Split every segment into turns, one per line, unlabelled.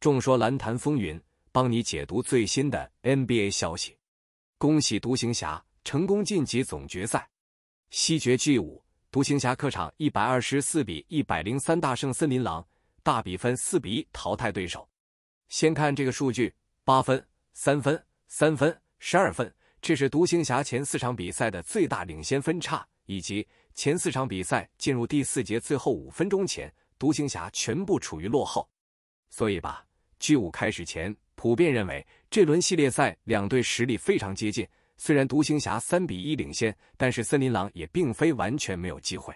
众说篮坛风云，帮你解读最新的 NBA 消息。恭喜独行侠成功晋级总决赛，西决 G 五，独行侠客场一百二十四比一百零三大胜森林狼，大比分四比一淘汰对手。先看这个数据：八分、三分、三分、十二分，这是独行侠前四场比赛的最大领先分差，以及前四场比赛进入第四节最后五分钟前，独行侠全部处于落后。所以吧。G5 开始前，普遍认为这轮系列赛两队实力非常接近。虽然独行侠三比一领先，但是森林狼也并非完全没有机会。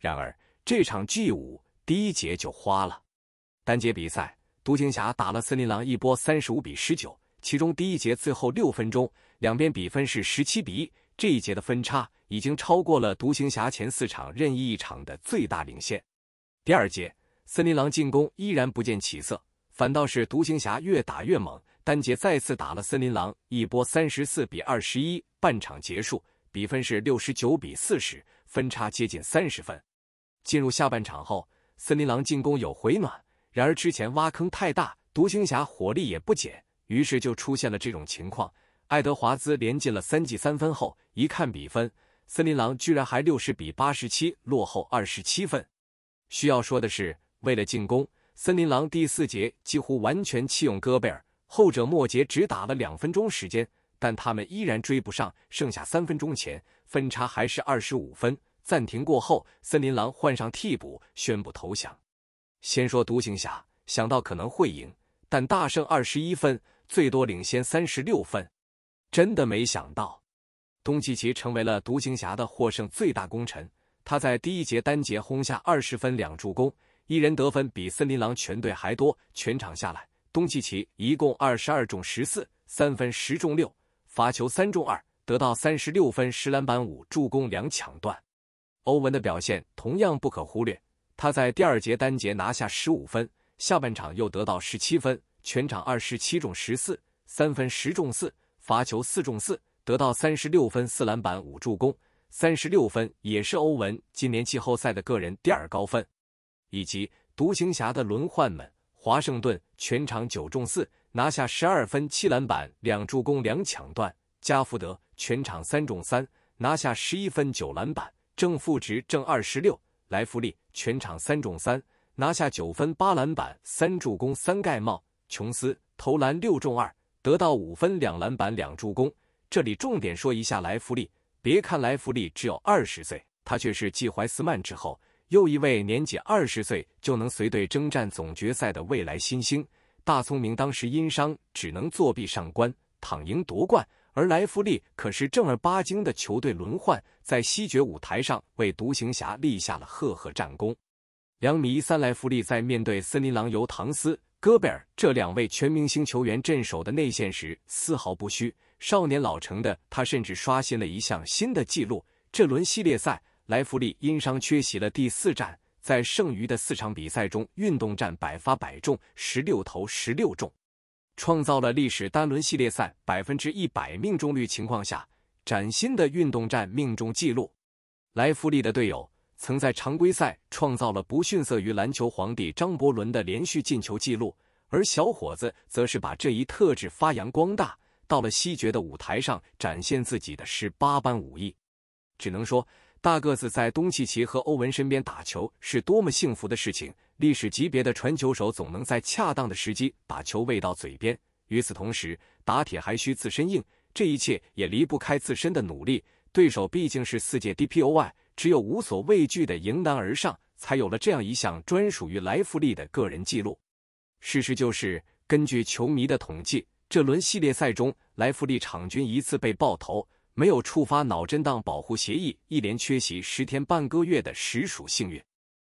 然而，这场 G5 第一节就花了。单节比赛，独行侠打了森林狼一波三十五比十九，其中第一节最后六分钟，两边比分是十七比一，这一节的分差已经超过了独行侠前四场任意一场的最大领先。第二节，森林狼进攻依然不见起色。反倒是独行侠越打越猛，丹杰再次打了森林狼一波三十四比二十一，半场结束，比分是六十九比四十分差接近三十分。进入下半场后，森林狼进攻有回暖，然而之前挖坑太大，独行侠火力也不减，于是就出现了这种情况。爱德华兹连进了三记三分后，一看比分，森林狼居然还六十比八十七落后二十七分。需要说的是，为了进攻。森林狼第四节几乎完全弃用戈贝尔，后者末节只打了两分钟时间，但他们依然追不上。剩下三分钟前，分差还是二十五分。暂停过后，森林狼换上替补，宣布投降。先说独行侠，想到可能会赢，但大胜二十一分，最多领先三十六分，真的没想到。东契奇成为了独行侠的获胜最大功臣，他在第一节单节轰下二十分两助攻。一人得分比森林狼全队还多。全场下来，东契奇一共二十二中十四，三分十中六，罚球三中二，得到三十六分、十篮板、五助攻、两抢断。欧文的表现同样不可忽略。他在第二节单节拿下十五分，下半场又得到十七分，全场二十七中十四，三分十中四，罚球四中四，得到三十六分、四篮板、五助攻。三十六分也是欧文今年季后赛的个人第二高分。以及独行侠的轮换们，华盛顿全场九中四，拿下十二分、七篮板、两助攻、两抢断；加福德全场三中三，拿下十一分、九篮板，正负值正二十六；莱弗利全场三中三，拿下九分、八篮板、三助攻、三盖帽；琼斯投篮六中二，得到五分、两篮板、两助攻。这里重点说一下莱弗利，别看莱弗利只有二十岁，他却是继怀斯曼之后。又一位年仅二十岁就能随队征战总决赛的未来新星，大聪明当时因伤只能作弊上官，躺赢夺冠。而莱弗利可是正儿八经的球队轮换，在西决舞台上为独行侠立下了赫赫战功。两米一三，莱弗利在面对森林狼由唐斯、戈贝尔这两位全明星球员镇守的内线时，丝毫不虚。少年老成的他，甚至刷新了一项新的纪录。这轮系列赛。莱弗利因伤缺席了第四战，在剩余的四场比赛中，运动战百发百中，十六投十六中，创造了历史单轮系列赛百分之一百命中率情况下崭新的运动战命中纪录。莱弗利的队友曾在常规赛创造了不逊色于篮球皇帝张伯伦的连续进球纪录，而小伙子则是把这一特质发扬光大，到了西决的舞台上展现自己的十八般武艺。只能说。大个子在东契奇和欧文身边打球是多么幸福的事情！历史级别的传球手总能在恰当的时机把球喂到嘴边。与此同时，打铁还需自身硬，这一切也离不开自身的努力。对手毕竟是四届 DPOY，只有无所畏惧的迎难而上，才有了这样一项专属于莱弗利的个人记录。事实就是，根据球迷的统计，这轮系列赛中，莱弗利场均一次被爆头。没有触发脑震荡保护协议，一连缺席十天半个月的实属幸运，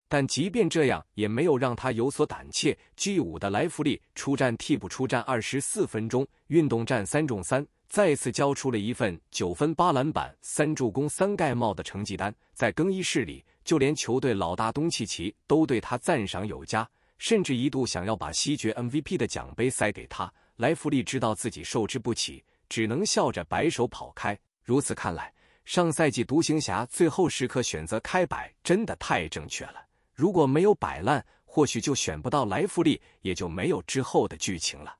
但即便这样，也没有让他有所胆怯。G5 的莱弗利出战替补，出战二十四分钟，运动战三中三，再次交出了一份九分八篮板三助攻三盖帽的成绩单。在更衣室里，就连球队老大东契奇都对他赞赏有加，甚至一度想要把西决 MVP 的奖杯塞给他。莱弗利知道自己受之不起，只能笑着摆手跑开。如此看来，上赛季独行侠最后时刻选择开摆，真的太正确了。如果没有摆烂，或许就选不到莱弗利，也就没有之后的剧情了。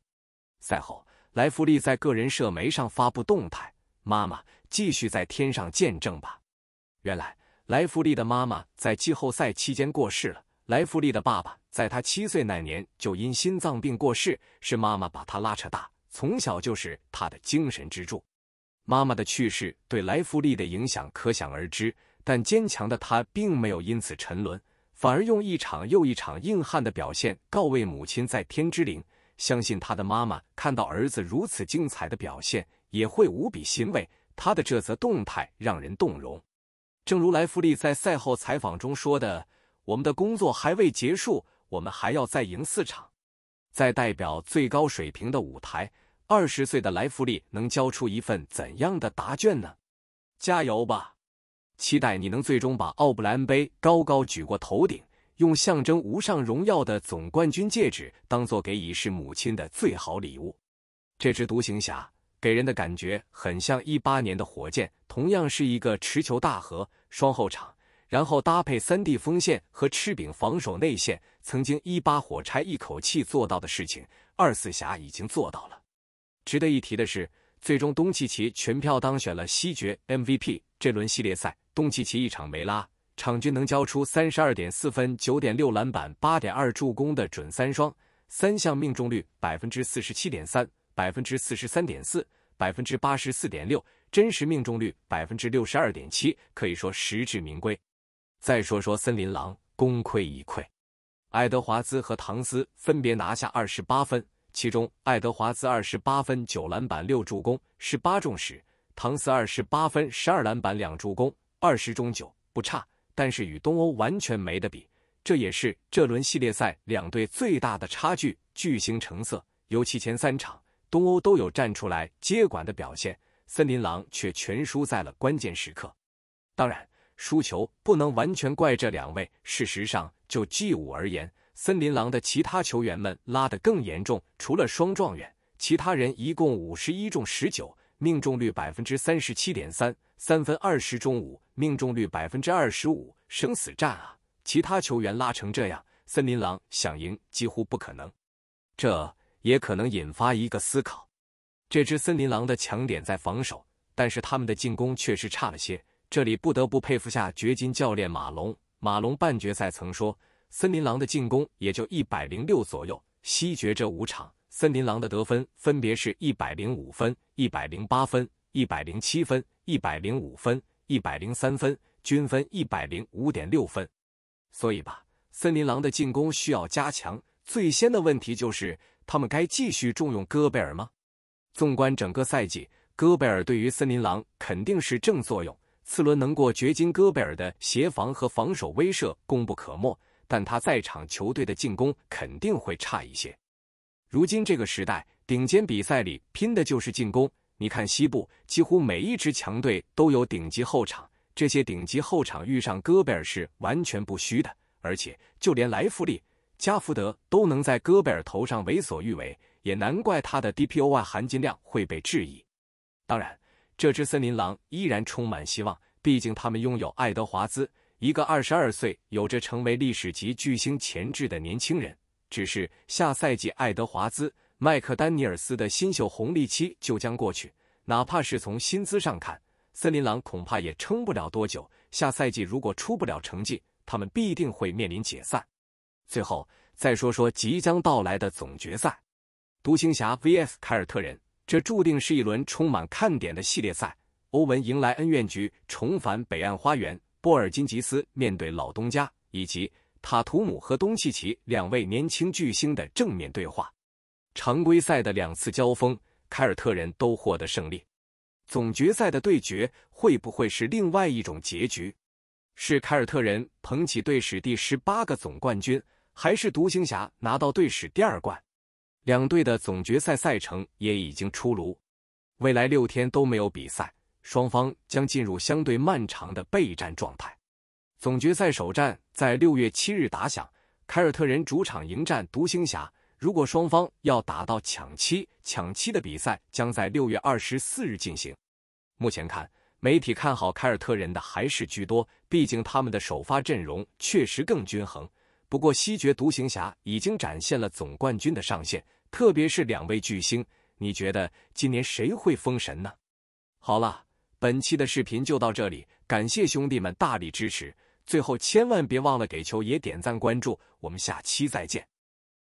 赛后，莱弗利在个人社媒上发布动态：“妈妈，继续在天上见证吧。”原来，莱弗利的妈妈在季后赛期间过世了。莱弗利的爸爸在他七岁那年就因心脏病过世，是妈妈把他拉扯大，从小就是他的精神支柱。妈妈的去世对莱弗利的影响可想而知，但坚强的他并没有因此沉沦，反而用一场又一场硬汉的表现告慰母亲在天之灵。相信他的妈妈看到儿子如此精彩的表现，也会无比欣慰。他的这则动态让人动容。正如莱弗利在赛后采访中说的：“我们的工作还未结束，我们还要再赢四场，在代表最高水平的舞台。”二十岁的莱弗利能交出一份怎样的答卷呢？加油吧，期待你能最终把奥布莱恩杯高高举过头顶，用象征无上荣耀的总冠军戒指当做给已逝母亲的最好礼物。这只独行侠给人的感觉很像一八年的火箭，同样是一个持球大核、双后场，然后搭配三 D 锋线和吃饼防守内线。曾经一八火柴一口气做到的事情，二四侠已经做到了。值得一提的是，最终东契奇全票当选了西决 MVP。这轮系列赛，东契奇一场没拉，场均能交出三十二点四分、九点六篮板、八点二助攻的准三双，三项命中率百分之四十七点三、百分之四十三点四、百分之八十四点六，真实命中率百分之六十二点七，可以说实至名归。再说说森林狼，功亏一篑，爱德华兹和唐斯分别拿下二十八分。其中，爱德华兹二十八分、九篮板、六助攻，十八中十；唐斯二十八分、十二篮板、两助攻，二十中九，不差。但是与东欧完全没得比，这也是这轮系列赛两队最大的差距。巨星成色，尤其前三场，东欧都有站出来接管的表现，森林狼却全输在了关键时刻。当然，输球不能完全怪这两位。事实上，就 G 五而言。森林狼的其他球员们拉得更严重，除了双状元，其他人一共五十一中十九，命中率百分之三十七点三；三分二十中五，命中率百分之二十五。生死战啊！其他球员拉成这样，森林狼想赢几乎不可能。这也可能引发一个思考：这支森林狼的强点在防守，但是他们的进攻确实差了些。这里不得不佩服下掘金教练马龙。马龙半决赛曾说。森林狼的进攻也就一百零六左右，西决这五场森林狼的得分分别是一百零五分、一百零八分、一百零七分、一百零五分、一百零三分，均分一百零五点六分。所以吧，森林狼的进攻需要加强。最先的问题就是，他们该继续重用戈贝尔吗？纵观整个赛季，戈贝尔对于森林狼肯定是正作用。次轮能过掘金，戈贝尔的协防和防守威慑功不可没。但他在场球队的进攻肯定会差一些。如今这个时代，顶尖比赛里拼的就是进攻。你看西部，几乎每一支强队都有顶级后场，这些顶级后场遇上戈贝尔是完全不虚的。而且就连莱弗利、加福德都能在戈贝尔头上为所欲为，也难怪他的 DPOY 含金量会被质疑。当然，这支森林狼依然充满希望，毕竟他们拥有爱德华兹。一个二十二岁、有着成为历史级巨星潜质的年轻人，只是下赛季爱德华兹、麦克丹尼尔斯的新秀红利期就将过去。哪怕是从薪资上看，森林狼恐怕也撑不了多久。下赛季如果出不了成绩，他们必定会面临解散。最后再说说即将到来的总决赛，独行侠 vs 凯尔特人，这注定是一轮充满看点的系列赛。欧文迎来恩怨局，重返北岸花园。波尔津吉斯面对老东家以及塔图姆和东契奇两位年轻巨星的正面对话，常规赛的两次交锋，凯尔特人都获得胜利。总决赛的对决会不会是另外一种结局？是凯尔特人捧起队史第十八个总冠军，还是独行侠拿到队史第二冠？两队的总决赛赛程也已经出炉，未来六天都没有比赛。双方将进入相对漫长的备战状态。总决赛首战在六月七日打响，凯尔特人主场迎战独行侠。如果双方要打到抢七，抢七的比赛将在六月二十四日进行。目前看，媒体看好凯尔特人的还是居多，毕竟他们的首发阵容确实更均衡。不过，西决独行侠已经展现了总冠军的上限，特别是两位巨星。你觉得今年谁会封神呢？好了。本期的视频就到这里，感谢兄弟们大力支持。最后，千万别忘了给球爷点赞关注，我们下期再见。